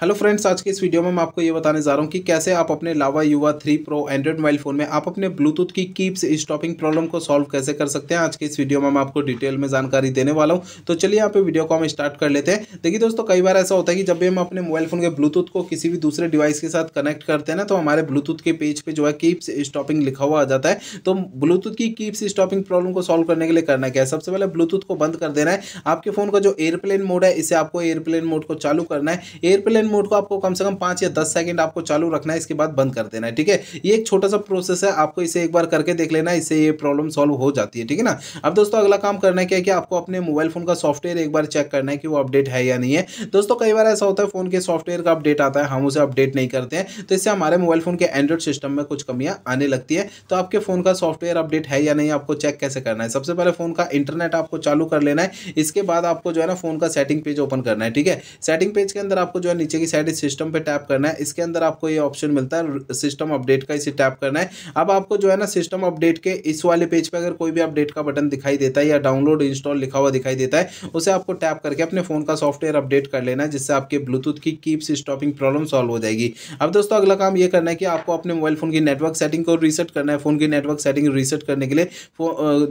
hello friends आज के इस वीडियो में मैं आपको ये बताने जा रहा हूँ कि कैसे आप अपने Lava Yuva three pro android mobile phone में आप अपने ब्लूटूथ की कीप्स स्टॉपिंग प्रॉब्लम को सॉल्व कैसे कर सकते हैं आज के इस वीडियो में मैं आपको डिटेल में जानकारी देने वाला हूँ तो चलिए यहाँ पे वीडियो को हम स्टार्ट कर लेते हैं देखिए दोस्तों कई बार ऐसा होता है कि जब भी हम अपने मोबाइल फ़ोन के ब्लूटूथ को किसी भी दूसरे डिवाइस के साथ कनेक्ट करते हैं ना तो हमारे ब्लूटूथ के पेज पर जो है कीप्स स्टॉपिंग लिखा हुआ आ जाता है तो ब्लूटूथ की कीप्स स्टॉपिंग प्रॉब्लम को सॉल्व करने के लिए करना क्या है सबसे पहले ब्लूटूथ को बंद कर देना है आपके फ़ोन का जो एयरप्लेन मोड है इसे आपको एयरप्लेन मोड को चालू करना है एयरप्लेन साइलेंट मोड को आपको कम से कम पांच या दस सेकेंड आपको चालू रखना है इसके बाद बंद कर देना है ठीक है ये एक छोटा सा प्रोसेस है आपको इसे एक बार करके देख लेना इससे ये प्रॉब्लम सॉल्व हो जाती है ठीक है ना अब दोस्तों अगला काम करना है क्या कि आपको अपने मोबाइल फोन का सॉफ्टवेयर एक बार चेक करना है कि वो अपडेट है या नहीं है दोस्तों कई बार ऐसा होता है फोन के सॉफ्टवेयर का अपडेट आता है हम उसे अपडेट नहीं करते हैं तो इससे हमारे मोबाइल फोन के एंड्रॉइड सिस्टम में कुछ कमियां आने लगती है तो आपके फोन का सॉफ्टवेयर अपडेट है या नहीं आपको चेक कैसे करना है सबसे पहले फोन का इंटरनेट आपको चालू कर लेना है इसके बाद आपको जो है ना फोन का सेटिंग पेज ओपन करना है ठीक है सेटिंग पेज के अंदर आपको जो है नीचे नीचे की साइड सिस्टम पे टैप करना है इसके अंदर आपको ये ऑप्शन मिलता है सिस्टम अपडेट का इसे टैप करना है अब आपको जो है ना सिस्टम अपडेट के इस वाले पेज पे अगर कोई भी अपडेट का बटन दिखाई देता है या डाउनलोड इंस्टॉल लिखा हुआ दिखाई देता है उसे आपको टैप करके अपने फ़ोन का सॉफ्टवेयर अपडेट कर लेना है जिससे आपके ब्लूटूथ की कीप्स स्टॉपिंग प्रॉब्लम सॉल्व हो जाएगी अब दोस्तों अगला काम यह करना है कि आपको अपने मोबाइल फ़ोन की नेटवर्क सेटिंग को रीसेट करना है फ़ोन की नेटवर्क सेटिंग रीसेट करने के लिए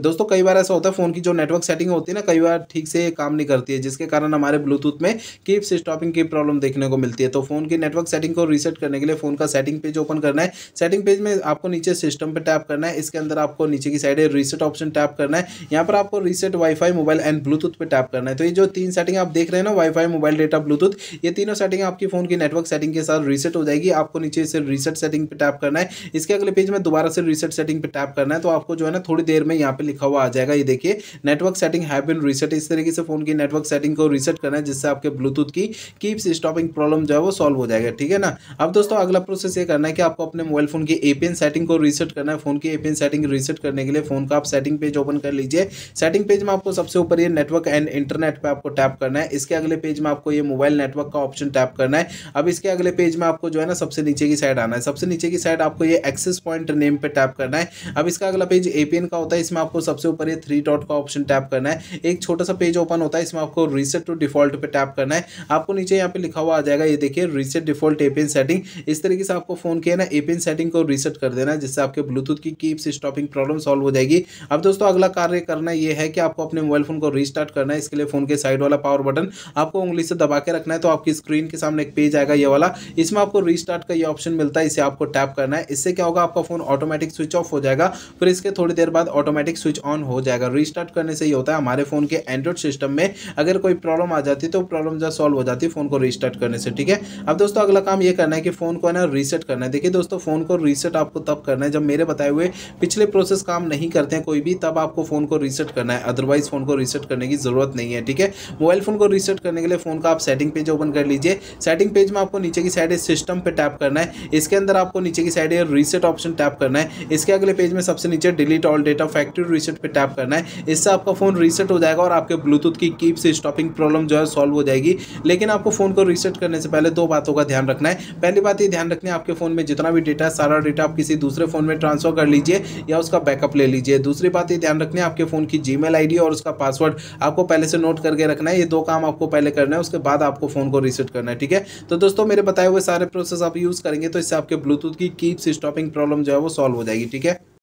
दोस्तों कई बार ऐसा होता है फ़ोन की जो नेटवर्क सेटिंग होती है ना कई बार ठीक से काम नहीं करती है जिसके कारण हमारे ब्लूटूथ में कीप्स स्टॉपिंग की प्रॉब्लम देखने को को मिलती है तो फोन की नेटवर्क सेटिंग को रीसेट करने के लिए फोन का सेटिंग पेज ओपन करना है सेटिंग पेज में आपको नीचे सिस्टम पर टैप करना है इसके अंदर आपको नीचे की साइड रीसेट ऑप्शन टैप करना है यहाँ पर आपको reset WiFi mobile and Bluetooth पर टैप करना है तो ये जो तीन सेटिंग आप देख रहे हैं ना वाईफाई मोबाइल डेटा ब्लूटूथ ये तीनों सेटिंग आपकी फोन की नेटवर्क सेटिंग के साथ रीसेट हो जाएगी आपको नीचे से रीसेट सेटिंग पर टैप करना है इसके अगले पेज में दोबारा से रीसेट सेटिंग पर टैप करना है तो आपको जो है ना थोड़ी देर में यहाँ पर लिखा हुआ आ जाएगा ये देखिए network setting have been reset इस तरीके से फोन की नेटवर्क सेटिंग को रीसेट करना है जिससे आपके ब्लूटूथ की कीप्स स्टॉपिंग प्रॉब्लम प्रॉब्लम जो है वो सॉल्व हो जाएगा ठीक है ना अब दोस्तों अगला प्रोसेस ये करना है कि आपको अपने मोबाइल फोन की एपीएन सेटिंग को रीसेट करना है फोन की एपीएन सेटिंग रीसेट करने के लिए फोन का आप सेटिंग पेज ओपन कर लीजिए सेटिंग पेज में आपको सबसे ऊपर ये नेटवर्क एंड इंटरनेट पर आपको टैप करना है इसके अगले पेज में आपको ये मोबाइल नेटवर्क का ऑप्शन टैप करना है अब इसके अगले पेज में आपको जो है ना सबसे नीचे की साइड आना है सबसे नीचे की साइड आपको ये एक्सेस पॉइंट नेम पर टैप करना है अब इसका अगला पेज एपीएन का होता है इसमें आपको सबसे ऊपर ये थ्री डॉट का ऑप्शन टैप करना है एक छोटा सा पेज ओपन होता है इसमें आपको रीसेट टू डिफॉल्ट पे टैप करना है आपको नीचे यहाँ पे लिखा हुआ आ जाएगा जाएगा ये देखिए रीसेट डिफॉल्ट एपिन सेटिंग इस तरीके से आपको फोन के ना एपिन सेटिंग को रीसेट कर देना जिससे आपके ब्लूटूथ की कीप्स स्टॉपिंग प्रॉब्लम सॉल्व हो जाएगी अब दोस्तों अगला कार्य करना यह है कि आपको अपने मोबाइल फोन को रिस्टार्ट करना है इसके लिए फोन के साइड वाला पावर बटन आपको उंगली से दबा के रखना है तो आपकी स्क्रीन के सामने एक पेज आएगा ये वाला इसमें आपको रिस्टार्ट का ये ऑप्शन मिलता है इसे आपको टैप करना है इससे क्या होगा आपका फोन ऑटोमेटिक स्विच ऑफ हो जाएगा फिर इसके थोड़ी देर बाद ऑटोमेटिक स्विच ऑन हो जाएगा रिस्टार्ट करने से ये होता है हमारे फोन के एंड्रॉइड सिस्टम में अगर कोई प्रॉब्लम आ जाती तो प्रॉब्लम जो सॉल्व हो जाती फोन को रिस्टार्ट करने से से ठीक है अब दोस्तों अगला काम ये करना है कि फ़ोन को है ना रीसेट करना है देखिए दोस्तों फ़ोन को रीसेट आपको तब करना है जब मेरे बताए हुए पिछले प्रोसेस काम नहीं करते हैं कोई भी तब आपको फ़ोन को रीसेट करना है अदरवाइज़ फ़ोन को रीसेट करने की ज़रूरत नहीं है ठीक है मोबाइल फ़ोन को रीसेट करने के लिए फ़ोन का आप सेटिंग पेज ओपन कर लीजिए सेटिंग पेज में आपको नीचे की साइड सिस्टम पर टैप करना है इसके अंदर आपको नीचे की साइड रीसेट ऑप्शन टैप करना है इसके अगले पेज में सबसे नीचे delete all data factory reset पर टैप करना है इससे आपका फ़ोन रीसेट हो जाएगा और आपके ब्लूटूथ की कीप से स्टॉपिंग प्रॉब्लम जो है सॉल्व हो जाएगी लेकिन आपको फ़ोन को रीसेट करने करने से पहले दो बातों का ध्यान रखना है पहली बात ये ध्यान रखना है आपके फ़ोन में जितना भी डेटा है सारा डेटा आप किसी दूसरे फ़ोन में ट्रांसफ़र कर लीजिए या उसका बैकअप ले लीजिए दूसरी बात ये ध्यान रखना है आपके फ़ोन की जी मेल और उसका पासवर्ड आपको पहले से नोट करके रखना है ये दो काम आपको पहले करना है उसके बाद आपको फ़ोन को रिसेट करना है ठीक है तो दोस्तों मेरे बताए हुए सारे प्रोसेस आप यूज़ करेंगे तो इससे आपके ब्लूटूथ की कीप स्टॉपिंग प्रॉब्लम जो है वो सॉल्व हो जाएगी ठीक है